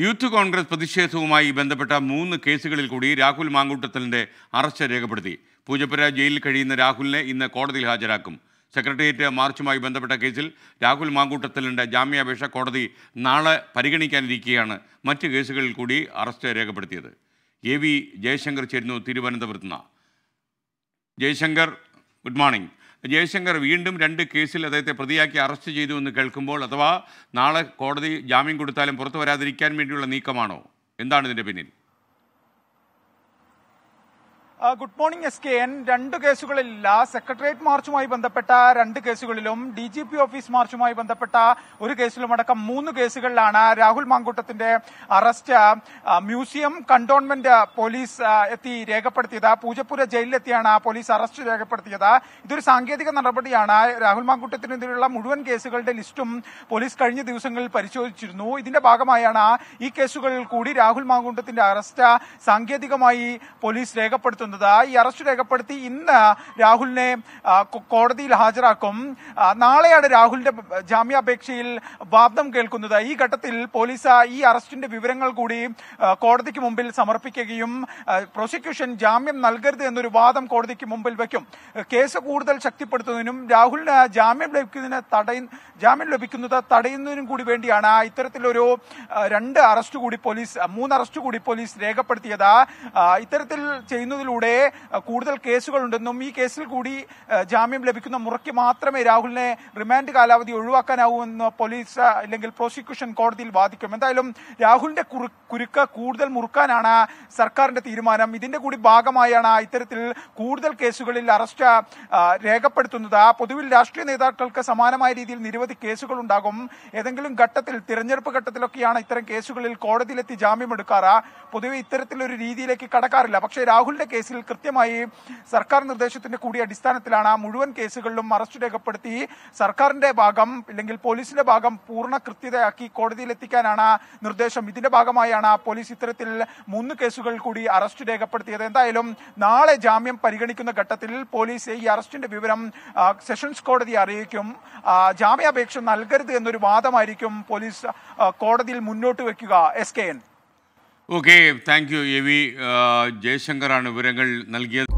youth Congress പ്രതിഷേധവുമായി ബന്ധപ്പെട്ട മൂന്ന് കേസുകളിൽ കൂടി രാഹുൽ മാങ്കൂട്ടത്തലിൻ്റെ അറസ്റ്റ് രേഖപ്പെടുത്തി പൂജപ്പുര ജയിലിൽ കഴിയുന്ന രാഹുലിനെ ഇന്ന് കോടതിയിൽ ഹാജരാക്കും സെക്രട്ടേറിയറ്റ് മാർച്ചുമായി ബന്ധപ്പെട്ട കേസിൽ രാഹുൽ മാങ്കൂട്ടത്തലിൻ്റെ ജാമ്യാപേക്ഷ കോടതി നാളെ പരിഗണിക്കാനിരിക്കെയാണ് മറ്റ് കേസുകളിൽ കൂടി അറസ്റ്റ് രേഖപ്പെടുത്തിയത് എ വി ജയശങ്കർ ചേരുന്നു തിരുവനന്തപുരത്ത് ജയശങ്കർ ഗുഡ് മോർണിംഗ് ജയശങ്കർ വീണ്ടും രണ്ട് കേസിൽ അദ്ദേഹത്തെ പ്രതിയാക്കി അറസ്റ്റ് ചെയ്തു എന്ന് കേൾക്കുമ്പോൾ അഥവാ നാളെ കോടതി ജാമ്യം കൊടുത്താലും പുറത്തു വരാതിരിക്കാൻ വേണ്ടിയുള്ള നീക്കമാണോ എന്താണ് ഇതിൻ്റെ പിന്നിൽ good morning S K N രണ്ട് കേസുകളിലില്ല സെക്രട്ടേറിയറ്റ് മാർച്ചുമായി ബന്ധപ്പെട്ട രണ്ട് കേസുകളിലും ഡി ജി പി ഓഫീസ് മാർച്ചുമായി ബന്ധപ്പെട്ട ഒരു കേസിലുമടക്കം മൂന്ന് കേസുകളിലാണ് രാഹുൽ മാങ്കൂട്ടത്തിന്റെ അറസ്റ്റ് മ്യൂസിയം കണ്ടോൺമെന്റ് പോലീസ് എത്തി രേഖപ്പെടുത്തിയത് പൂജപ്പുര ജയിലിലെത്തിയാണ് പോലീസ് അറസ്റ്റ് രേഖപ്പെടുത്തിയത് ഇതൊരു സാങ്കേതിക നടപടിയാണ് രാഹുൽ മാങ്കൂട്ടത്തിനെതിരെയുള്ള മുഴുവൻ കേസുകളുടെ ലിസ്റ്റും പോലീസ് കഴിഞ്ഞ ദിവസങ്ങളിൽ പരിശോധിച്ചിരുന്നു ഇതിന്റെ ഭാഗമായാണ് ഈ കേസുകളിൽ കൂടി രാഹുൽ മാങ്കൂട്ടത്തിന്റെ അറസ്റ്റ് സാങ്കേതികമായി പോലീസ് രേഖപ്പെടുത്തുന്നത് വന്നത് ഈ അറസ്റ്റ് രേഖപ്പെടുത്തി ഇന്ന് രാഹുലിനെ കോടതിയിൽ ഹാജരാക്കും നാളെയാണ് രാഹുലിന്റെ ജാമ്യാപേക്ഷയിൽ വാദം കേൾക്കുന്നത് ഈ ഘട്ടത്തിൽ പോലീസ് ഈ അറസ്റ്റിന്റെ വിവരങ്ങൾ കൂടി കോടതിക്ക് മുമ്പിൽ സമർപ്പിക്കുകയും പ്രോസിക്യൂഷൻ ജാമ്യം നൽകരുത് എന്നൊരു വാദം കോടതിക്ക് മുമ്പിൽ വയ്ക്കും കേസ് കൂടുതൽ ശക്തിപ്പെടുത്തുന്നതിനും രാഹുലിന് ജാമ്യം ലഭിക്കുന്നതിന് തടയ ജാമ്യം ലഭിക്കുന്നത് തടയുന്നതിനും കൂടി വേണ്ടിയാണ് ഇത്തരത്തിലൊരു രണ്ട് അറസ്റ്റ് കൂടി പോലീസ് മൂന്ന് അറസ്റ്റ് കൂടി പോലീസ് രേഖപ്പെടുത്തിയത് ഇത്തരത്തിൽ ചെയ്യുന്നതിലൂടെ കൂടെ കൂടുതൽ കേസുകളുണ്ടെന്നും ഈ കേസിൽ കൂടി ജാമ്യം ലഭിക്കുന്ന മുറയ്ക്ക് മാത്രമേ രാഹുലിനെ റിമാൻഡ് കാലാവധി ഒഴിവാക്കാനാവൂ എന്ന് പോലീസ് അല്ലെങ്കിൽ പ്രോസിക്യൂഷൻ കോടതിയിൽ വാദിക്കും എന്തായാലും രാഹുലിന്റെ കുരുക്ക് കൂടുതൽ മുറുക്കാനാണ് സർക്കാരിന്റെ തീരുമാനം ഇതിന്റെ കൂടി ഭാഗമായാണ് ഇത്തരത്തിൽ കൂടുതൽ കേസുകളിൽ അറസ്റ്റ് രേഖപ്പെടുത്തുന്നത് പൊതുവിൽ രാഷ്ട്രീയ നേതാക്കൾക്ക് സമാനമായ രീതിയിൽ നിരവധി കേസുകൾ ഉണ്ടാകും ഏതെങ്കിലും ഘട്ടത്തിൽ തിരഞ്ഞെടുപ്പ് ഘട്ടത്തിലൊക്കെയാണ് ഇത്തരം കേസുകളിൽ കോടതിയിലെത്തി ജാമ്യം എടുക്കാറ് പൊതുവെ ഇത്തരത്തിലൊരു രീതിയിലേക്ക് കടക്കാറില്ല പക്ഷേ രാഹുലിന്റെ കേസിൽ കേസിൽ കൃത്യമായി സർക്കാർ നിർദ്ദേശത്തിന്റെ കൂടി അടിസ്ഥാനത്തിലാണ് ആ മുഴുവൻ കേസുകളിലും അറസ്റ്റ് രേഖപ്പെടുത്തി സർക്കാരിന്റെ ഭാഗം അല്ലെങ്കിൽ പോലീസിന്റെ ഭാഗം പൂർണ്ണ കൃത്യതയാക്കി കോടതിയിൽ എത്തിക്കാനാണ് നിർദ്ദേശം ഇതിന്റെ ഭാഗമായാണ് പോലീസ് ഇത്തരത്തിൽ മൂന്ന് കേസുകൾ കൂടി അറസ്റ്റ് രേഖപ്പെടുത്തിയത് എന്തായാലും നാളെ ജാമ്യം പരിഗണിക്കുന്ന ഘട്ടത്തിൽ പോലീസ് ഈ അറസ്റ്റിന്റെ വിവരം സെഷൻസ് കോടതി അറിയിക്കും ജാമ്യാപേക്ഷ നൽകരുത് എന്നൊരു വാദമായിരിക്കും പോലീസ് കോടതിയിൽ മുന്നോട്ട് വെക്കുക S K N okay thank you A V ജയശങ്കറാണ് വിവരങ്ങൾ നൽകിയത്